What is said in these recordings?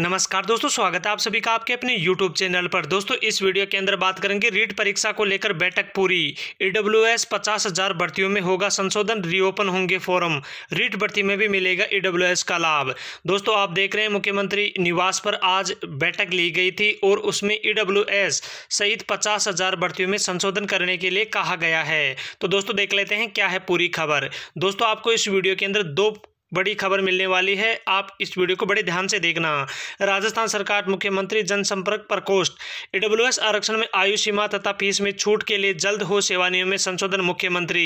नमस्कार दोस्तों स्वागत है आप सभी का आपके अपने यूट्यूब चैनल पर दोस्तों इस वीडियो के अंदर बात करेंगे रीट परीक्षा को लेकर बैठक पूरी ईडब्ल्यू e एस पचास हजार भर्तियों में होगा संशोधन रीओपन होंगे फॉरम रीट भर्ती में भी मिलेगा ईडब्ल्यू e एस का लाभ दोस्तों आप देख रहे हैं मुख्यमंत्री निवास पर आज बैठक ली गई थी और उसमें ईडब्ल्यू e एस सहित पचास हजार भर्तियों में संशोधन करने के लिए कहा गया है तो दोस्तों देख लेते हैं क्या है पूरी खबर दोस्तों आपको इस वीडियो के अंदर दो बड़ी खबर मिलने वाली है आप इस वीडियो को बड़े ध्यान से देखना राजस्थान सरकार मुख्यमंत्री जनसंपर्क प्रकोष्ठ ईडब्ल्यू आरक्षण में आयु सीमा तथा फीस में छूट के लिए जल्द हो सेवानियों में संशोधन मुख्यमंत्री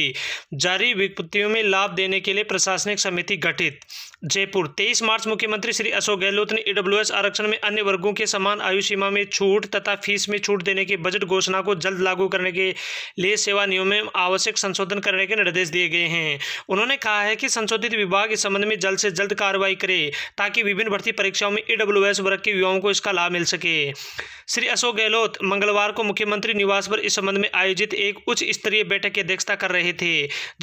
जारी विपत्तियों में लाभ देने के लिए प्रशासनिक समिति गठित जयपुर तेईस मार्च मुख्यमंत्री श्री अशोक गहलोत ने ईडब्ल्यू आरक्षण में अन्य वर्गों के समान आयु सीमा में छूट तथा फीस में छूट देने की बजट घोषणा को जल्द लागू करने के लिए सेवा नियम में आवश्यक संशोधन करने के निर्देश दिए गए हैं उन्होंने कहा है कि संशोधित विभाग इस समय संबंध में जल्द से जल्द कार्रवाई करे ताकि विभिन्न भर्ती परीक्षाओं में ईडब्ल्यू e वर्ग के युवाओं को इसका लाभ मिल सके श्री अशोक गहलोत मंगलवार को मुख्यमंत्री निवास पर इस संबंध में आयोजित एक उच्च स्तरीय बैठक की अध्यक्षता कर रहे थे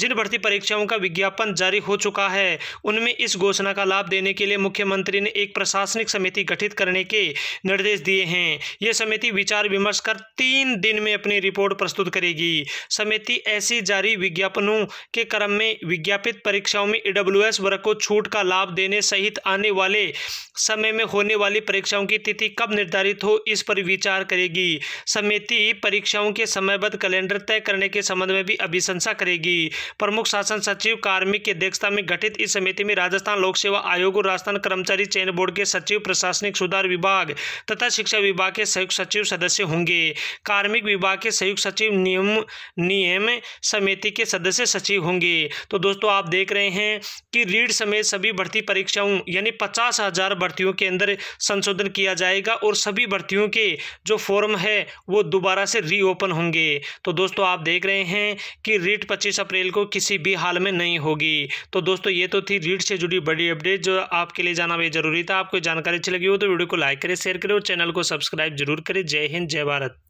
जिन भर्ती परीक्षाओं का विज्ञापन जारी हो चुका है उनमें इस घोषणा का लाभ देने के लिए मुख्यमंत्री ने एक प्रशासनिक समिति गठित करने के निर्देश दिए हैं यह समिति विचार विमर्श कर तीन दिन में अपनी रिपोर्ट प्रस्तुत करेगी समिति ऐसी जारी विज्ञापनों के क्रम में विज्ञापित परीक्षाओं में ईडब्ल्यू e वर्ग को छूट का लाभ देने सहित आने वाले समय में होने वाली परीक्षाओं की तिथि कब निर्धारित हो इस पर विचार करेगी समिति परीक्षाओं के समयबद्ध कैलेंडर तय करने के संबंध में भी अभिशंसा करेगी प्रमुख शासन सचिव कार्मिक की अध्यक्षता में गठित इस समिति में राजस्थान लोक सेवा आयोग और राजस्थान कर्मचारी चयन बोर्ड के सचिव प्रशासनिक सुधार विभाग तथा शिक्षा विभाग के संयुक्त सचिव सदस्य होंगे कार्मिक विभाग के संयुक्त सचिव नियम नियम समिति के सदस्य सचिव होंगे तो दोस्तों आप देख रहे हैं कि नीट समेत सभी भर्ती परीक्षाओं यानी पचास हज़ार भर्तियों के अंदर संशोधन किया जाएगा और सभी भर्तियों के जो फॉर्म है वो दोबारा से रीओपन होंगे तो दोस्तों आप देख रहे हैं कि रीट पच्चीस अप्रैल को किसी भी हाल में नहीं होगी तो दोस्तों ये तो थी रीट से जुड़ी बड़ी अपडेट जो आपके लिए जाना भी जरूरी था आपको जानकारी अच्छी लगी हो तो वीडियो को लाइक करें शेयर करें और चैनल को सब्सक्राइब जरूर करें जय हिंद जय भारत